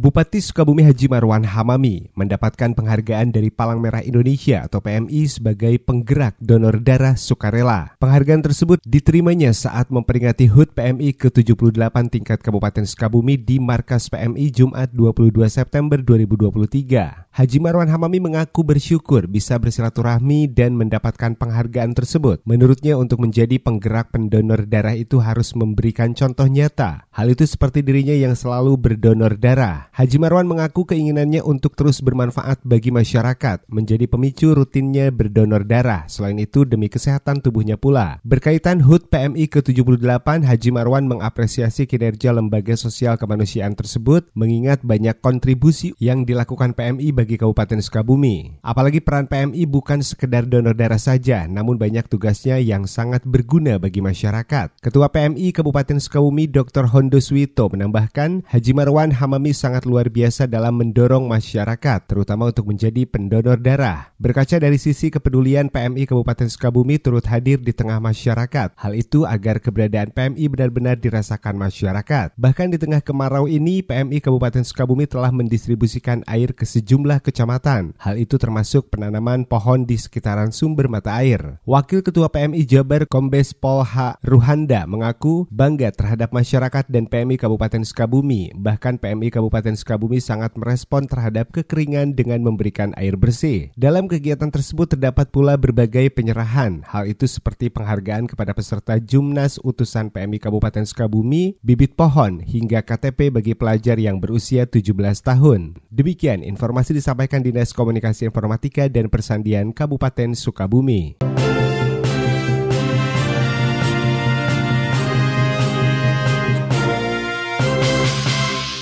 Bupati Sukabumi Haji Marwan Hamami mendapatkan penghargaan dari Palang Merah Indonesia atau PMI sebagai penggerak donor darah sukarela. Penghargaan tersebut diterimanya saat memperingati HUT PMI ke-78 tingkat Kabupaten Sukabumi di markas PMI Jumat 22 September 2023. Haji Marwan Hamami mengaku bersyukur bisa bersilaturahmi dan mendapatkan penghargaan tersebut. Menurutnya untuk menjadi penggerak pendonor darah itu harus memberikan contoh nyata. Hal itu seperti dirinya yang selalu berdonor darah Haji Marwan mengaku keinginannya untuk terus bermanfaat bagi masyarakat, menjadi pemicu rutinnya berdonor darah. Selain itu, demi kesehatan tubuhnya pula. Berkaitan HUT PMI ke-78, Haji Marwan mengapresiasi kinerja lembaga sosial kemanusiaan tersebut, mengingat banyak kontribusi yang dilakukan PMI bagi Kabupaten Sukabumi. Apalagi peran PMI bukan sekedar donor darah saja, namun banyak tugasnya yang sangat berguna bagi masyarakat. Ketua PMI Kabupaten Sukabumi, Dr. Hondo Swito, menambahkan, Haji Marwan Hamami sangat sangat luar biasa dalam mendorong masyarakat, terutama untuk menjadi pendonor darah. Berkaca dari sisi kepedulian PMI Kabupaten Sukabumi turut hadir di tengah masyarakat. Hal itu agar keberadaan PMI benar-benar dirasakan masyarakat. Bahkan di tengah kemarau ini, PMI Kabupaten Sukabumi telah mendistribusikan air ke sejumlah kecamatan. Hal itu termasuk penanaman pohon di sekitaran sumber mata air. Wakil Ketua PMI Jabar Kombes Pol H. Ruhanda mengaku bangga terhadap masyarakat dan PMI Kabupaten Sukabumi. Bahkan PMI Kabupaten Kabupaten Sukabumi sangat merespon terhadap kekeringan dengan memberikan air bersih. Dalam kegiatan tersebut terdapat pula berbagai penyerahan. Hal itu seperti penghargaan kepada peserta Jumnas utusan PMI Kabupaten Sukabumi, bibit pohon hingga KTP bagi pelajar yang berusia 17 tahun. Demikian informasi disampaikan Dinas Komunikasi Informatika dan Persandian Kabupaten Sukabumi.